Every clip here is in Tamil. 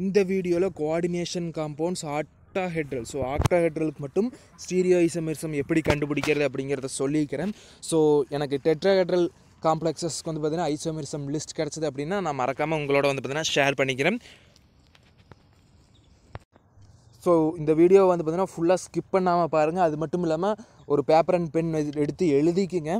இந்த வீடியோவில் கோஆர்டினேஷன் காம்பவுண்ட்ஸ் ஆக்டாஹெட்ரல் ஸோ ஆக்டாஹெட்ரலுக்கு மட்டும் ஸ்டீரியோ இசமிசம் எப்படி கண்டுபிடிக்கிறது அப்படிங்கிறத சொல்லியிருக்கிறேன் ஸோ எனக்கு டெட்ராஹெட்ரல் காம்ப்ளெக்ஸஸ்க்கு வந்து பார்த்திங்கன்னா ஐசோமிரிசம் லிஸ்ட் கிடச்சிது அப்படின்னா நான் மறக்காமல் உங்களோட வந்து பார்த்திங்கன்னா ஷேர் பண்ணிக்கிறேன் ஸோ இந்த வீடியோ வந்து பார்த்திங்கன்னா ஃபுல்லாக ஸ்கிப் பண்ணாமல் பாருங்கள் அது மட்டும் இல்லாமல் ஒரு பேப்பர் அண்ட் பென் எடுத்து எழுதிக்குங்க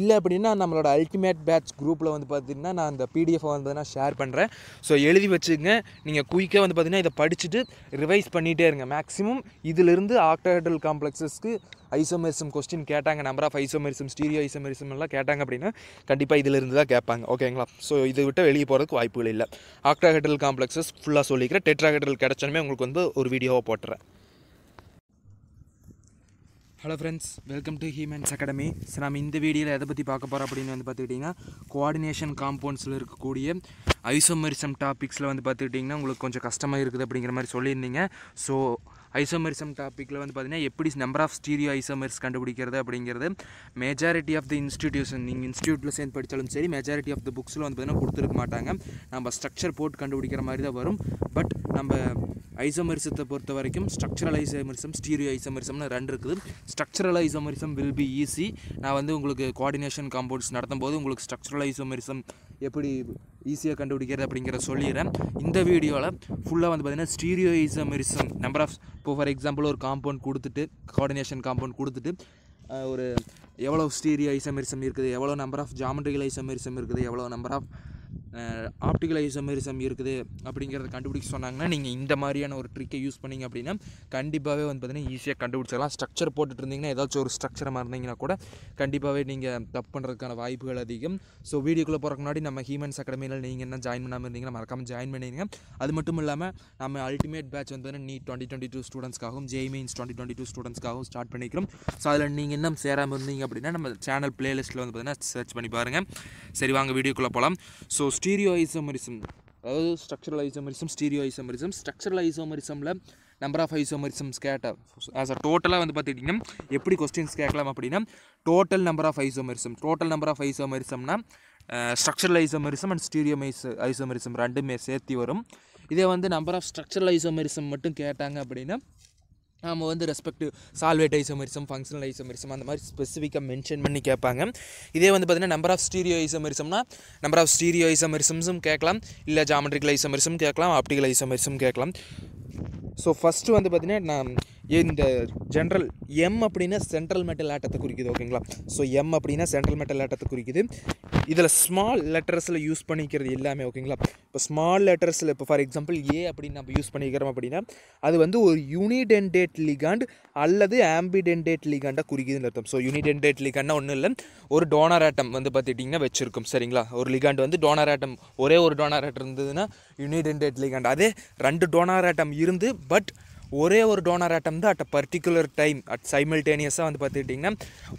இல்லை அப்படின்னா நம்மளோட அல்டிமேட் பேட்ச் குரூப்பில் வந்து பார்த்திங்கன்னா நான் அந்த பிடிஎஃப் வந்து நான் ஷேர் பண்ணுறேன் ஸோ எழுதி வச்சுங்க நீங்கள் குயிக்காக வந்து பார்த்திங்கன்னா இதை படிச்சுட்டு ரிவைஸ் பண்ணிகிட்டே இருங்க மேக்ஸிமம் இதிலிருந்து ஆக்டர்டல் காம்ப்ளெக்ஸஸ்க்கு ஐசோமெரிசம் கொஸ்டின் கேட்டாங்க number of isomerism stereo isomerism எல்லாம் கேட்டாங்க அப்படின்னா கண்டிப்பாக இதிலிருந்து தான் கேட்பாங்க ஓகேங்களா ஸோ இதை விட்டு வெளியே போகிறதுக்கு வாய்ப்புகள் இல்லை ஆக்டாஹெட்ரல் காம்ப்ளெக்ஸஸ் ஃபுல்லாக சொல்லிக்கிறேன் டெட்ராஹெட்ரல் கிடச்சனமே உங்களுக்கு வந்து ஒரு வீடியோவை போட்டுறேன் hello friends welcome to Humans Academy so நம்ம இந்த வீடியோவில் எதை பற்றி பார்க்க போகிறோம் அப்படின்னு வந்து பார்த்துக்கிட்டிங்கன்னா கோஆர்டினேஷன் காம்பவுண்ட்ஸில் இருக்கக்கூடிய ஐசோமெரிசம் டாபிக்ஸில் வந்து பார்த்துக்கிட்டிங்கன்னா உங்களுக்கு கொஞ்சம் கஷ்டமாக இருக்குது அப்படிங்கிற மாதிரி சொல்லியிருந்தீங்க ஸோ ஐசோமெரிசம் டாப்பிக்கில் வந்து பார்த்திங்கன்னா எப்படி நம்பர் ஆஃப் ஸ்டீரியோ ஐசோமெரிஸ் கண்டுபிடிக்கிறது அப்படிங்கிறது மெஜாரிட்டி ஆஃப் தி இன்ஸ்டிடியூஷன் நீங்கள் இன்ஸ்டியூட்டில் சேர்ந்து படித்தாலும் சரி மெஜாரிட்டி ஆஃப் த புக்ஸில் வந்து பார்த்திங்கன்னா கொடுத்துருக்க மாட்டாங்க நம்ம ஸ்ட்ரக்சர் போட்டு கண்டுபிடிக்கிற மாதிரி தான் வரும் பட் நம்ம ஐசோமெரிசத்தை பொறுத்த வரைக்கும் ஸ்ட்ரக்சரல் ஐசோமெரிசம் ஸ்டீரியோ ஐசோமெரிசம்னு ரெண்டு இருக்குது structural isomerism will be easy நான் வந்து உங்களுக்கு கோஆர்டினேஷன் காம்பவுண்ட்ஸ் நடத்தும் போது உங்களுக்கு ஸ்ட்ரக்சரல் ஐசோமரிசம் எப்படி ஈஸியாக கண்டுபிடிக்கிறது அப்படிங்கிற சொல்லிடுறேன் இந்த வீடியோவில் ஃபுல்லாக வந்து பார்த்தீங்கன்னா ஸ்டீரியோ ஐசோமெரிசம் நம்பர் ஆஃப் இப்போ ஃபார் எக்ஸாம்பிள் ஒரு காம்பவுண்ட் கொடுத்துட்டு கோஆர்டினேஷன் காம்பவுண்ட் கொடுத்துட்டு ஒரு எவ்வளோ ஸ்டீரியோ ஐசோமெரிசம் இருக்குது எவ்வளோ நம்பர் ஆஃப் ஜாமெட்ரிகல் ஐசோமெரிசம் இருக்குது எவ்வளோ நம்பர் ஆஃப் ஆப்டிக்கல் ஐசோமெரிசம் இருக்குது அப்படிங்கிறத கண்டுபிடிக்க சொன்னாங்கன்னா நீங்கள் இந்த மாதிரியான ஒரு ட்ரிக்கை யூஸ் பண்ணிங்க அப்படின்னா கண்டிப்பாகவே வந்து பார்த்திங்கன்னா ஈஸியாக கண்டுபிடிச்சிடலாம் ஸ்ட்ரக்சர் போட்டுட்டு இருந்தீங்கன்னா ஏதாச்சும் ஒரு ஸ்ட்ரக்சர் இருந்தீங்கன்னா கூட கண்டிப்பாகவே நீங்கள் தப்பு பண்ணுறதுக்கான வாய்ப்புகள் அதிகம் ஸோ வீடியோக்குள்ளே போகிறக்கு முன்னாடி நம்ம ஹியூமன்ஸ் அகாடமியில் நீங்கள் என்ன ஜாயின் பண்ணாமல் இருந்தீங்கன்னா மறக்காமல் ஜாயின் பண்ணிடுங்க அது மட்டும் இல்லாமல் நம்ம அல்டிமேட் பேட்ச் வந்து நீ டுவெண்ட்டி டுவெண்ட்டி டூ ஸ்டூடெண்ட்ஸ்க்காகவும் ஜேமீன்ஸ் டுவெண்ட்டி டுவெண்ட்டி டூ ஸ்டூடெண்ட்ஸ்க்காகவும் ஸ்டார்ட் பண்ணிக்கிறோம் ஸோ அதில் நீங்கள் இன்னும் சேராமல் இருந்தீங்க அப்படின்னா நம்ம சேனல் பிளேலிஸ்ட்டில் வந்து பார்த்தீங்கன்னா சர்ச் பண்ணி பாருங்கள் சரி வாங்க வீடியோக்குள்ளே போகலாம் ஸோ ஸ்டீரியோ ஐசோமரிசம் அதாவது structural isomerism stereo isomerism structural ஐசோமரிசமில் நம்பர் ஆஃப் ஐசோமரிசம் கேட்டால் ஆஸ் அ டோட்டலாக வந்து பார்த்துக்கிட்டிங்கன்னா எப்படி கொஸ்டின்ஸ் கேட்கலாம் அப்படின்னா total number of isomerism total number of ஐசோமரிசம்னா structural isomerism and stereo isomerism ரெண்டுமே சேர்த்து வரும் இதே வந்து நம்பர் ஆஃப் ஸ்ட்ரக்சரல் ஐசோமரிசம் மட்டும் கேட்டாங்க அப்படின்னா நம்ம வந்து respective solvate isomerism functional isomerism அந்த மாதிரி ஸ்பெசிஃபிக்காக மென்ஷன் பண்ணி கேட்பாங்க இதே வந்து பார்த்தீங்கன்னா நம்பர் ஆஃப் ஸ்டீரியோ ஐசோமெரிசம்னா நம்பர் ஆஃப் ஸ்டீரியோ ஐசோமெரிசம்ஸும் கேட்கலாம் இல்லை ஜாமெட்ரிக்கல் ஐசோமெரிசம் கேட்கலாம் ஆப்டிக்கல் ஐசோமெரிசம் கேட்கலாம் ஸோ ஃபஸ்ட்டு வந்து பார்த்திங்கன்னா நான் இந்த ஜென்ரல் எம் அப்படின்னா சென்ட்ரல் மெட்டல் ஆட்டத்தை குறிக்குது ஓகேங்களா ஸோ எம் அப்படின்னா சென்ட்ரல் மெட்டல் ஆட்டத்தை குறிக்குது இதில் ஸ்மால் லெட்டர்ஸில் யூஸ் பண்ணிக்கிறது எல்லாமே ஓகேங்களா இப்போ ஸ்மால் லெட்டர்ஸில் இப்போ ஃபார் எக்ஸாம்பிள் ஏ அப்படின்னு நம்ம யூஸ் பண்ணிக்கிறோம் அப்படின்னா அது வந்து ஒரு யூனிடென்டேட் லிகாண்ட் அல்லது ஆம்பிடென்டேட் லிகாண்டாக குறிக்குதுன்னு அர்த்தம் ஸோ யூனிடென்டேட் லிகாண்டாக ஒன்றும் இல்லை ஒரு டோனார் ஆட்டம் வந்து பார்த்துட்டிங்கன்னா வச்சுருக்கும் சரிங்களா ஒரு லிகாண்ட் வந்து டோனார் ஆட்டம் ஒரே ஒரு டோனார் ஆட்டம் இருந்ததுன்னா யூனிடென்டேட் லிகாண்ட் அதே ரெண்டு டோனார் ஆட்டம் இருந்து பட் ஒரே ஒரு டோனர் ஆட்டம் தான் at a particular time at சைமில்டேனியஸாக வந்து பார்த்துக்கிட்டிங்கன்னா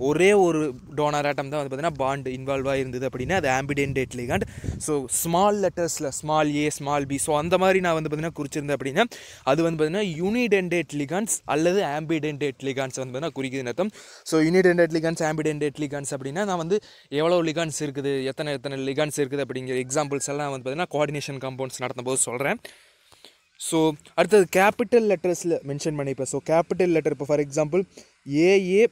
ஒரே ஒரு டோனர் ஆட்டம் தான் வந்து பார்த்தீங்கன்னா பாண்ட் இன்வால்வ் இருந்தது அப்படின்னா அது ambidentate ligand so small லெட்டர்ஸில் small A small B so அந்த மாதிரி நான் வந்து பார்த்திங்கன்னா குறிச்சிருந்தேன் அப்படின்னா அது வந்து பார்த்தீங்கன்னா யூனிடென்டேட் லிகான்ஸ் அல்லது டேட் லிகான்ஸ் வந்து பார்த்தீங்கன்னா குறிக்குதுன்னு அர்த்தம் ஸோ யூனிடென்டேட் லிகான்ஸ் டேட் லிகான்ஸ் அப்படின்னா நான் வந்து எவ்வளோ லிகான்ஸ் இருக்குது எத்தனை எத்தனை லிகான்ஸ் இருக்குது அப்படிங்கிற எக்ஸாம்பிள்ஸ் எல்லாம் வந்து பார்த்திங்கன்னா கோஆர்டினேஷன் காம்பவுண்ட்ஸ் நடத்தும் போது சொல்கிறேன் ஸோ அடுத்தது கேபிட்டல் லெட்டர்ஸில் மென்ஷன் பண்ணிப்பேன் ஸோ கேபிட்டல் லெட்டர் இப்போ ஃபார் எக்ஸாம்பிள் ஏஏ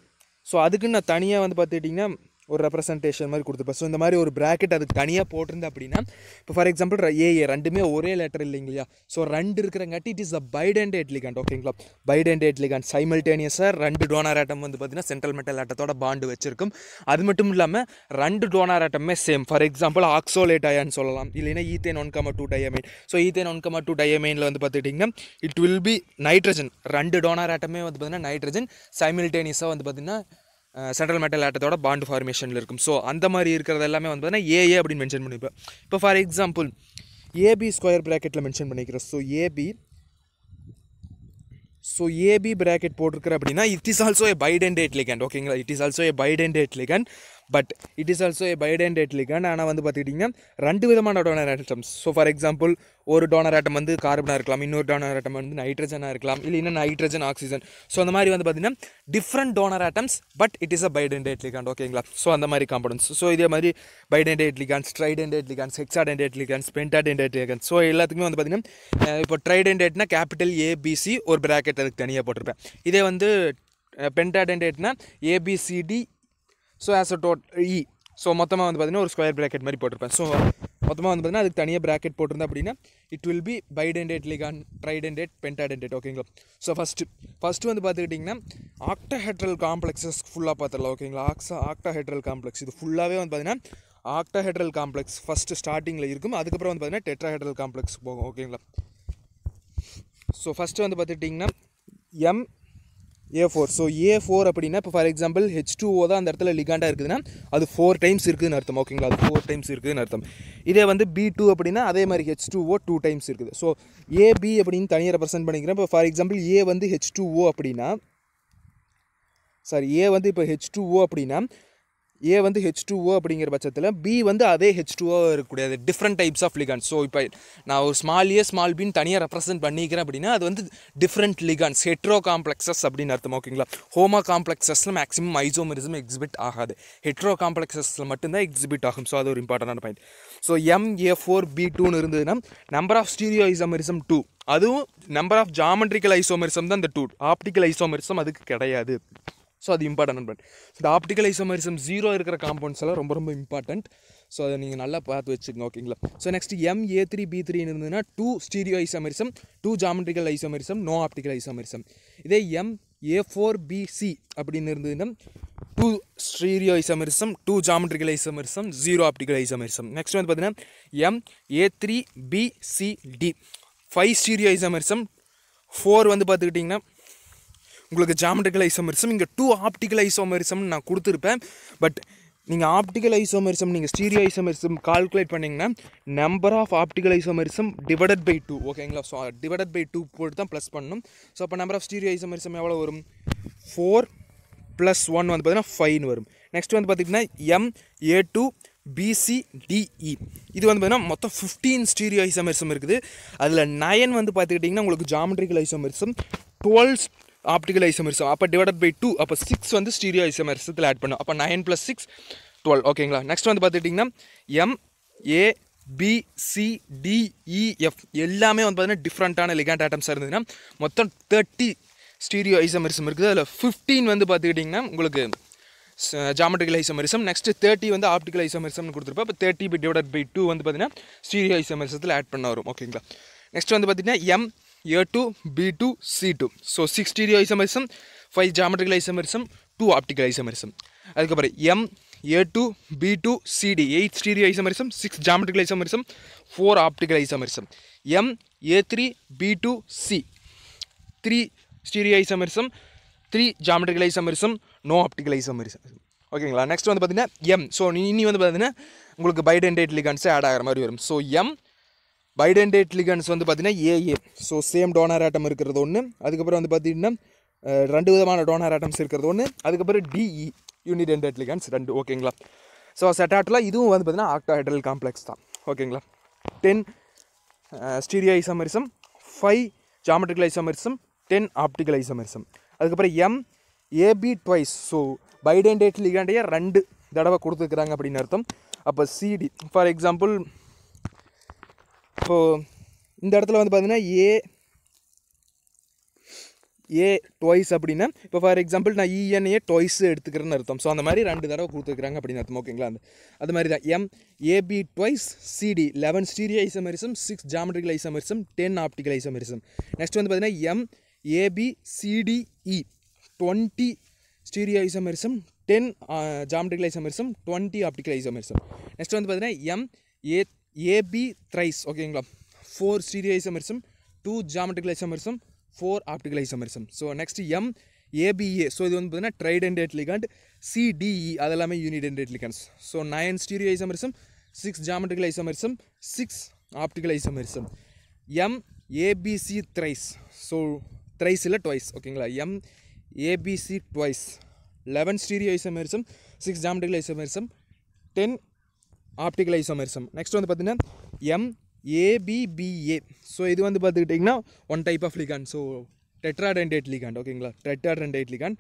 ஸோ அதுக்குன்னு நான் தனியாக வந்து பார்த்துக்கிட்டிங்கன்னா ஒரு ரெப்ரசன்டேஷன் மாதிரி கொடுத்துருப்பேன் ஸோ இந்த மாதிரி ஒரு ப்ராக்கெட் அதுக்கு தனியாக போட்டிருந்தேன் அப்படின்னா இப்போ ஃபார் எக்ஸாம்பிள் ஏஏ ரெண்டுமே ஒரே லெட்டர் இல்லைங்களா ஸோ ரெண்டு இருக்கிறங்காட்டி it is a bidentate ligand ஓகேங்களா பைடன் எட்லிகாண்ட் சைமல்டேனியஸாக ரெண்டு டோனார் ஆட்டம் வந்து பார்த்தீங்கன்னா சென்ட்ரல் மெட்டல் ஆட்டத்தோட பாண்டு வச்சிருக்கும் அது மட்டும் இல்லாமல் ரெண்டு டோனார் ஆட்டமே சேம் ஃபார் எக்ஸாம்பிள் ஆக்சோலேட் ஆயான்னு சொல்லலாம் இல்லைன்னா ethane one comma two diamine so ethane one comma two டயமைனில் வந்து பார்த்துட்டிங்கன்னா இட் வில் பி நைட்ரஜன் ரெண்டு டோனார் ஆட்டமே வந்து பார்த்தீங்கன்னா நைட்ரஜன் சைமில்டேனியஸாக வந்து பார்த்திங்கன்னா சென்ட்ரல் மெட்டல் ஆட்டத்தோட பாண்டு ஃபார்மேஷனில் இருக்கும் ஸோ அந்த மாதிரி இருக்கிறது எல்லாமே வந்து பார்த்தீங்கன்னா ஏஏ அப்படின்னு மென்ஷன் பண்ணிப்பேன் இப்போ ஃபார் எக்ஸாம்பிள் ஏபி ஸ்கொயர் ப்ராக்கெட்டில் மென்ஷன் பண்ணிக்கிறோம் so A B so A B bracket போட்டிருக்கிற அப்படின்னா it is also a bidentate ligand ஓகேங்களா it is also a bidentate ligand but it is also a bidentate ligand ஆனால் வந்து பார்த்துக்கிட்டிங்கன்னா ரெண்டு விதமான donor atoms so for example ஒரு டோனர் ஆட்டம் வந்து கார்பனாக இருக்கலாம் இன்னொரு டோனர் ஆட்டம் வந்து நைட்ரஜனாக இருக்கலாம் இல்லை இன்னும் நைட்ரஜன் ஆக்சிஜன் ஸோ அந்த மாதிரி வந்து பார்த்திங்கன்னா different donor atoms but it is a bidentate ligand ஓகேங்களா ஸோ அந்த மாதிரி காம்பனன்ஸ் ஸோ இதே மாதிரி டேட் ligands tridentate ligands hexadentate ligands pentadentate ligands so எல்லாத்துக்குமே வந்து பார்த்திங்கன்னா இப்போ டேட்னா கேபிட்டல் ஏபிசி ஒரு ப்ராக்கெட் அதுக்கு தனியாக போட்டிருப்பேன் இதே வந்து டேட்னா ஏபிசிடி ஸோ ஆஸ் அ டோட் இ ஸோ மொத்தமாக வந்து பார்த்தீங்கன்னா ஒரு ஸ்கொயர் ப்ராக்கெட் மாதிரி போட்டிருப்பேன் ஸோ மொத்தமாக வந்து பார்த்தீங்கன்னா அதுக்கு தனியாக ப்ராக்கெட் போட்டிருந்தேன் அப்படின்னா it will be bidentate ligand tridentate pentadentate ஓகேங்களா ஸோ ஃபஸ்ட்டு ஃபஸ்ட்டு வந்து பார்த்துக்கிட்டிங்கன்னா ஆக்டாஹெட்ரல் காம்ப்ளெக்ஸஸ் ஃபுல்லாக பார்த்துடலாம் ஓகேங்களா ஆக்ஸா ஆக்டாஹெட்ரல் காம்ப்ளெக்ஸ் இது ஃபுல்லாகவே வந்து பார்த்திங்கன்னா ஆக்டாஹெட்ரல் காம்ப்ளெக்ஸ் ஃபஸ்ட்டு ஸ்டார்டிங்கில் இருக்கும் அதுக்கப்புறம் வந்து பார்த்திங்கன்னா டெட்ராஹெட்ரல் காம்ப்ளெக்ஸ் போகும் ஓகேங்களா ஸோ ஃபஸ்ட்டு வந்து பார்த்துக்கிட்டிங்கன்னா M A four so A four அப்படின்னா இப்போ for example H two O தான் அந்த இடத்துல லிகாண்டாக இருக்குதுன்னா அது ஃபோர் டைம்ஸ் இருக்குதுன்னு அர்த்தம் ஓகேங்களா அது ஃபோர் டைம்ஸ் இருக்குதுன்னு அர்த்தம் இதே வந்து பி டூ அப்படின்னா அதே மாதிரி H two O two times இருக்குது ஸோ ஏபி அப்படின்னு தனியாக ரெப்ரசென்ட் பண்ணிக்கிறேன் இப்போ ஃபார் எக்ஸாம்பிள் ஏ வந்து ஹெச் டூ ஓ அப்படின்னா சாரி ஏ வந்து இப்போ ஹெச் டூ ஓ அப்படின்னா ஏ வந்து ஹெச் டூஓ அப்படிங்கிற பட்சத்தில் பி வந்து அதே ஹெச் டூஓ இருக்கக்கூடாது different types of ligands so இப்போ நான் ஒரு ஸ்மால் ஏ ஸ்மால் பின்னு தனியாக ரெப்ரசென்ட் பண்ணிக்கிறேன் அப்படின்னா அது வந்து டிஃப்ரெண்ட் லிகான்ஸ் ஹெட்ரோ காம்ப்ளெக்ஸஸ் அப்படின்னு அர்த்தம் ஓகேங்களா ஹோமா காம்ப்ளெக்ஸஸில் மேக்ஸிமம் ஐசோமரிசம் எக்ஸிபிட் ஆகாது ஹெட்ரோ காம்ப்ளெக்ஸஸில் மட்டும்தான் எக்ஸிபிட் ஆகும் ஸோ அது ஒரு இம்பார்ட்டண்டான point so M A four B டூன்னு இருந்ததுன்னா number of stereo isomerism two அதுவும் நம்பர் ஆஃப் ஜாமெட்ரிக்கல் ஐசோமரிசம் தான் இந்த டூ ஆப்டிக்கல் ஐசோமரிசம் அதுக்கு கிடையாது ஸோ அது இம்பார்ட்டன்ட் பட் இந்த ஆப்டிக்கல் ஐசோமரிசம் ஜீரோ இருக்கிற காம்பவுண்ட்ஸ் எல்லாம் ரொம்ப ரொம்ப இம்பார்ட்டண்ட் ஸோ அதை நீங்கள் நல்லா பார்த்து வச்சுக்கோங்க ஓகேங்களா so next M A three B three இருந்ததுன்னா two stereo isomerism two geometrical isomerism no optical isomerism இதே M A four B C அப்படின்னு இருந்ததுன்னா two stereo isomerism two geometrical isomerism zero optical isomerism next வந்து பார்த்தீங்கன்னா M A three B C D five stereo isomerism four வந்து பார்த்துக்கிட்டிங்கன்னா உங்களுக்கு ஜாமெட்ரிக்கல் ஐசோமரிசம் இங்கே டூ ஆப்டிக்கல் ஐசோமரிசம் நான் கொடுத்துருப்பேன் பட் நீங்கள் ஆப்டிக்கல் ஐசோமரிசம் நீங்கள் ஸ்டீரியோ ஐசோமரிசம் கால்குலேட் பண்ணிங்கன்னா number of optical isomerism divided by two ஓகேங்களா ஸோ டிவைடட் பை டூ போட்டு தான் ப்ளஸ் பண்ணணும் ஸோ அப்போ நம்பர் ஆஃப் ஸ்டீரியோ ஐசோமரிசம் எவ்வளோ வரும் ஃபோர் ப்ளஸ் ஒன் வந்து பார்த்தீங்கன்னா ஃபைன் வரும் நெக்ஸ்ட் வந்து பார்த்திங்கன்னா M A two B C D E e. இது வந்து பார்த்திங்கன்னா மொத்தம் ஃபிஃப்டீன் ஸ்டீரியோ ஐசோமரிசம் இருக்குது அதில் நயன் வந்து பார்த்துக்கிட்டிங்கன்னா உங்களுக்கு geometrical isomerism twelve optical isomerism அப்போ டிவைடட் பை டூ அப்போ சிக்ஸ் வந்து ஸ்டீரியோ ஐசமரிசத்தில் ஆட் பண்ணும் அப்போ நைன் ப்ளஸ் சிக்ஸ் டுவெல் ஓகேங்களா நெக்ஸ்ட் வந்து பார்த்துட்டிங்கன்னா M A B C D E F e, எல்லாமே வந்து பார்த்தீங்கன்னா டிஃப்ரெண்ட்டான லிகாண்ட் ஆட்டம்ஸாக இருந்ததுன்னா மொத்தம் தேர்ட்டி ஸ்டீரியோ ஐசமரிசம் இருக்குது அதில் ஃபிஃப்டீன் வந்து பார்த்துக்கிட்டிங்கன்னா உங்களுக்கு ஜாமெட்ரிக்கல் ஐசமரிசம் நெக்ஸ்ட்டு தேர்ட்டி வந்து ஆப்டிக்கல் ஐசமரிசம்னு கொடுத்துருப்போம் இப்போ thirty by divide by two வந்து பார்த்தீங்கன்னா ஸ்டீரியோ ஐசமரிசத்தில் ஆட் பண்ண வரும் ஓகேங்களா நெக்ஸ்ட் வந்து பார்த்திங்கன்னா M A to B to C to so six stereoisomerism five geometrical isomerism two optical isomerism அதுக்கப்புறம் M A two B two C D eight stereo isomerism six geometrical isomerism four optical isomerism M A three B two C three stereo isomerism three geometrical isomerism no optical isomerism ஓகேங்களா நெக்ஸ்ட் வந்து பார்த்தீங்கன்னா எம் ஸோ இனி வந்து பார்த்தீங்கன்னா உங்களுக்கு பைடென்டேட்லிகான்ஸே ஆட் ஆகிற மாதிரி வரும் ஸோ எம் பைடென்டேட் லிகன்ஸ் வந்து பார்த்திங்கன்னா A A so same donor atom இருக்கிறது ஒன்று அதுக்கப்புறம் வந்து பார்த்திங்கன்னா ரெண்டு விதமான டோனர் ஆட்டம்ஸ் இருக்கிறது ஒன்று அதுக்கப்புறம் டிஇ யூனிடென்டேட் லிகன்ஸ் ரெண்டு ஓகேங்களா ஸோ செட்டாட்டில் இதுவும் வந்து பார்த்திங்கன்னா ஆக்டோஹைட்ரல் காம்ப்ளெக்ஸ் தான் ஓகேங்களா ten stereo isomerism five geometrical isomerism ten optical isomerism அதுக்கப்புறம் M A B twice so bidentate லிகாண்டையே ரெண்டு தடவை கொடுத்துருக்குறாங்க அப்படின்னு அர்த்தம் அப்போ சிடி ஃபார் எக்ஸாம்பிள் இப்போது இந்த இடத்துல வந்து பார்த்தீங்கன்னா ஏ ஏ டொய்ஸ் அப்படின்னா இப்போ ஃபார் எக்ஸாம்பிள் நான் இஎன்ஏ e டொய்ஸ் எடுத்துக்கிறேன்னு அர்த்தம் ஸோ அந்த மாதிரி ரெண்டு தடவை கொடுத்துருக்குறாங்க அப்படின்னு அர்த்தம் ஓகேங்களா அந்த அது மாதிரி தான் M A B twice C D eleven stereo isomerism six geometrical isomerism ten optical isomerism next வந்து பார்த்தீங்கன்னா M A B C D E twenty stereo isomerism ten geometrical isomerism twenty optical isomerism next வந்து பார்த்தீங்கன்னா எம் ஏ ஏபி த்ரைஸ் ஓகேங்களா four stereo isomerism two geometrical isomerism four optical isomerism so next M A B A so இது வந்து பார்த்தீங்கன்னா ட்ரைடென்டேட் லிகாண்ட் சிடிஇ அதெல்லாமே unidentate ligands so nine stereo isomerism six geometrical isomerism six optical isomerism M A B C thrice so thrice இல்லை ட்வைஸ் ஓகேங்களா M A B C twice eleven stereo isomerism six geometrical isomerism ten optical isomerism next வந்து பார்த்தீங்கன்னா எம்ஏபிபிஏ ஸோ இது வந்து பார்த்துக்கிட்டிங்கன்னா one type of ligand so tetradentate ligand ஓகேங்களா tetradentate ligand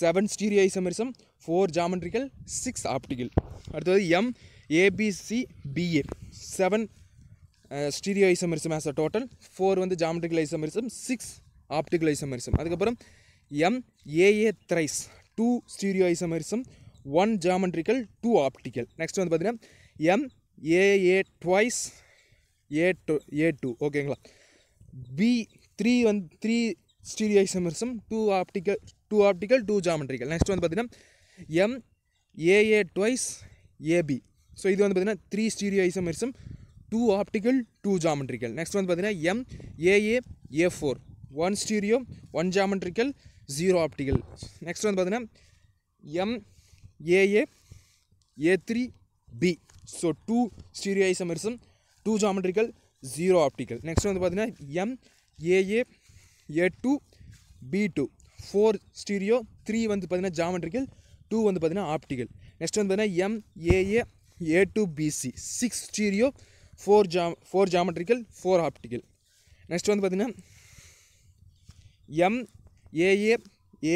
seven stereo isomerism four geometrical six optical அடுத்தது M A B C B A seven stereo isomerism as a total four வந்து geometrical isomerism six optical isomerism அதுக்கப்புறம் M A A thrice two stereo isomerism one geometrical two optical next வந்து பார்த்தீங்கன்னா M A two okay B three one three stereo isomerism two optical two optical two geometrical next वह पाती एम एवस् एबि सो इत वह पाती three stereo isomerism two optical two geometrical next वह पाती एम एर one stereo one geometrical zero optical next वह पाती M A A three B so two stereo isomerism two geometrical zero optical next வந்து பார்த்தீங்கன்னா M A A A two B two four stereo three வந்து பார்த்தீங்கன்னா ஜாமெட்ரிக்கல் டூ வந்து பார்த்தீங்கன்னா ஆப்டிக்கல் நெக்ஸ்ட் வந்து பார்த்தீங்கன்னா M A A A two B C six stereo four ஜா four geometrical four optical next வந்து பார்த்தீங்கன்னா M A A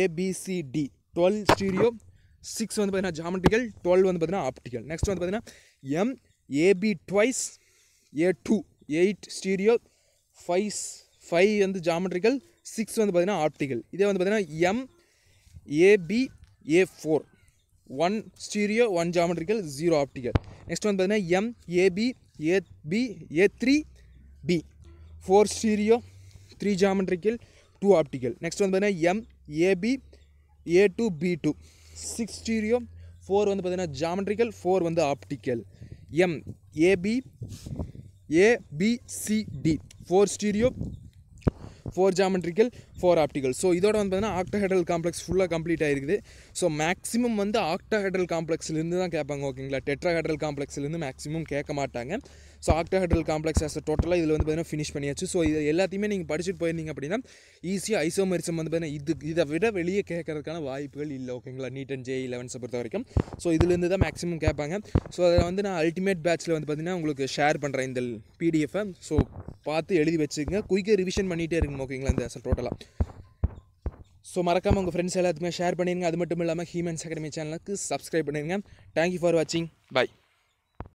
A B C D twelve stereo 6 வந்து பாத்தீங்கன்னா ஜியோமெட்ரிகல் 12 வந்து பாத்தீங்கன்னா ஆப்டிகல் நெக்ஸ்ட் வந்து பாத்தீங்கன்னா M AB 2 dies a2 8 stereo 5 5 வந்து ஜியோமெட்ரிகல் 6 வந்து பாத்தீங்கன்னா ஆப்டிகல் இது வந்து பாத்தீங்கன்னா M A B a4 1 stereo 1 geometrical 0 optical next வந்து பாத்தீங்கன்னா M A B a3 b 4 stereo 3 geometrical 2 optical next வந்து பாத்தீங்கன்னா M A B a2 b2 six stereo four வந்து பார்த்திங்கன்னா ஜாமெட்ரிக்கல் ஃபோர் வந்து optical M A B A B C D four stereo four geometrical four optical so இதோட வந்து பார்த்தீங்கன்னா ஆக்டஹெட்ரல் காம்ப்ளெக்ஸ் ஃபுல்லாக கம்ப்ளீட் ஆகிருக்குது ஸோ மேக்ஸிமம் வந்து ஆக்டஹெட்ரல் காம்ப்ளெக்ஸ்லேருந்து தான் கேட்பாங்க ஓகேங்களா டெட்ராஹெட்ரல் காம்ப்ளெக்ஸ்லேருந்து மேக்ஸிமம் கேட்க மாட்டாங்க ஸோ ஆக்டஹெட்ரல் காம்ப்ளெக்ஸ் அஸ் டோட்டலாக இதில் வந்து பார்த்தீங்கன்னா ஃபினிஷ் பண்ணியாச்சு ஸோ இது எல்லாத்தையுமே நீங்கள் படிச்சுட்டு போயிருந்தீங்க அப்படின்னா ஈஸியாக ஐசோமெரிசம் வந்து பார்த்தீங்கன்னா இது இதை விட வெளியே கேட்கறதுக்கான வாய்ப்புகள் இல்லை ஓகேங்களா நீட் அண்ட் ஜே லெவன்ஸை பொறுத்த வரைக்கும் ஸோ இதுலேருந்து தான் மேக்ஸிமம் கேட்பாங்க ஸோ அதில் வந்து நான் அல்டிமேட் பேட்சில் வந்து பார்த்தீங்கன்னா உங்களுக்கு ஷேர் பண்ணுறேன் இந்த பிடிஎஃப்ஐ ஸோ பார்த்து எழுதி வச்சுக்கோங்க குயிக்காக ரிவிஷன் பண்ணிகிட்டே இருக்குங்க ஓகேங்களா இந்த டோட்டலாக ஸோ மறக்காமல் உங்கள் ஃப்ரெண்ட்ஸ் எல்லாத்துக்குமே ஷேர் பண்ணிடுங்க அது மட்டும் இல்லாமல் ஹியூமன்ஸ் அகாடமி சேனலுக்கு சப்ஸ்கிரைப் பண்ணிடுங்க தேங்க்யூ ஃபார் வாட்சிங் பாய்